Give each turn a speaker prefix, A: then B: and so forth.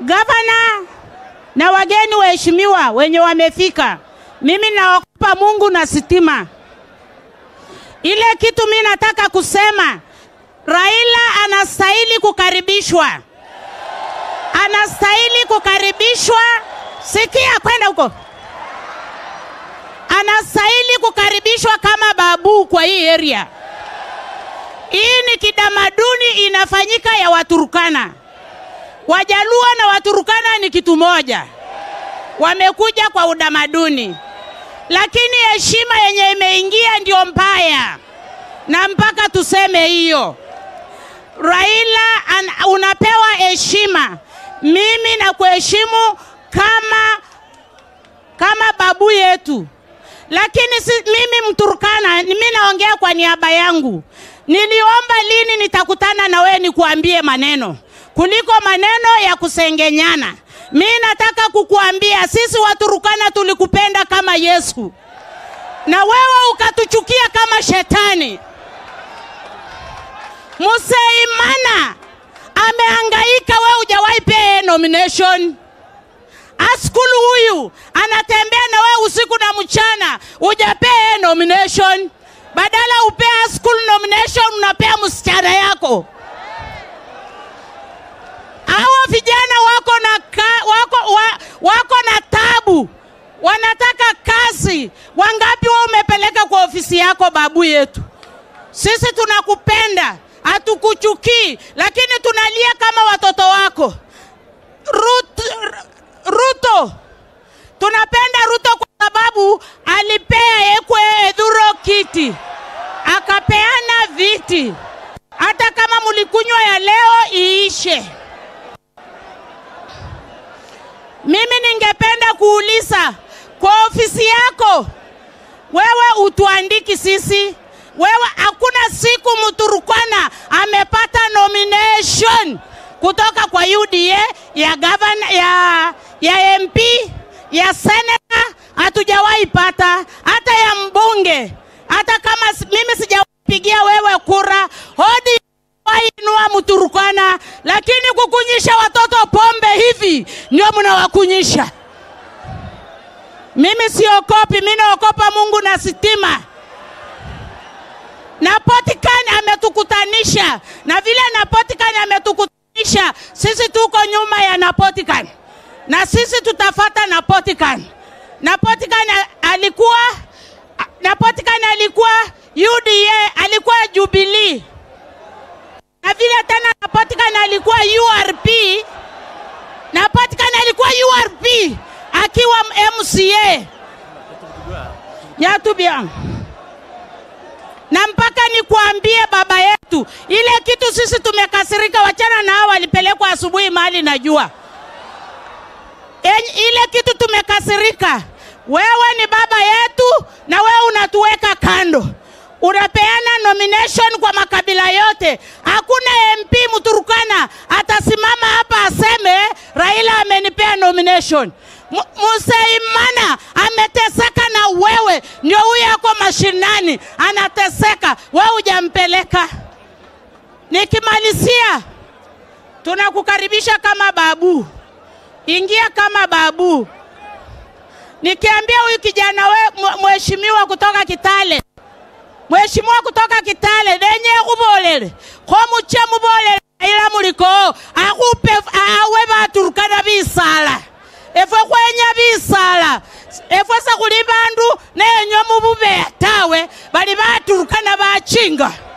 A: gavana na wageni waheshimiwa wenye wamefika, mimi naokopa Mungu na sitima. Ile kitu mi nataka kusema, Raila anastahili kukaribishwa, anastahili kukaribishwa. Sikia, kwenda huko, anastahili kukaribishwa kama babu kwa hii area. Hii ni kidamaduni inafanyika ya Waturukana. Wajaluo na Waturukana ni kitu moja, wamekuja kwa utamaduni, lakini heshima yenye imeingia ndio mbaya, na mpaka tuseme hiyo. Raila an, unapewa heshima. Mimi nakuheshimu kama kama babu yetu, lakini si, mimi Mturukana, mimi naongea kwa niaba yangu. Niliomba lini nitakutana na wewe nikuambie maneno kuliko maneno ya kusengenyana. Mi nataka kukuambia sisi Waturukana tulikupenda kama Yesu na wewe ukatuchukia kama shetani. Museimana ameangaika wewe hujawahi pia yeye nomination. Askulu huyu anatembea na wewe usiku na mchana, hujapea yeye nomination. Badala upea Askulu nomination, unapea msichana yako vijana wako na, ka, wako, wa, wako na tabu, wanataka kazi. Wangapi wewe umepeleka kwa ofisi yako, babu yetu? Sisi tunakupenda, hatukuchukii, lakini tunalia kama watoto wako Ruto, Ruto. Tunapenda Ruto kwa sababu Mimi ningependa kuuliza kwa ofisi yako, wewe utuandiki sisi wewe, hakuna siku Mturukwana amepata nomination kutoka kwa UDA ya governor, ya, ya MP ya senator, hatujawahi pata hata ya mbunge. Hata kama mimi sijapigia wewe kura, hodi wainua Mturukwana, lakini kukunyisha watoto pombe hii ndio mnawakunyisha. Mimi siokopi, mimi naokopa Mungu na sitima na Potikani ametukutanisha na vile na Potikani ametukutanisha, sisi tuko nyuma ya Napotikan na sisi tutafata Napotikan. Napotikan alikuwa Napotikan alikuwa UDA alikuwa Kennedy akiwa MCA bia na mpaka nikuambie baba yetu, ile kitu sisi tumekasirika, wachana na hao walipelekwa asubuhi mahali najua. Ile kitu tumekasirika, wewe ni baba yetu na wewe unatuweka kando, unapeana nomination kwa makabila yote promotion. Musaimana ameteseka na wewe, ndio huyu yako mashinani anateseka, wewe hujampeleka. Nikimalizia, tunakukaribisha kama babu, ingia kama babu. Nikiambia huyu kijana we, mheshimiwa kutoka Kitale, mheshimiwa kutoka Kitale, denye ubolele komuche mubolele kuli bandu nenya mububeya tawe bali baturukana bachinga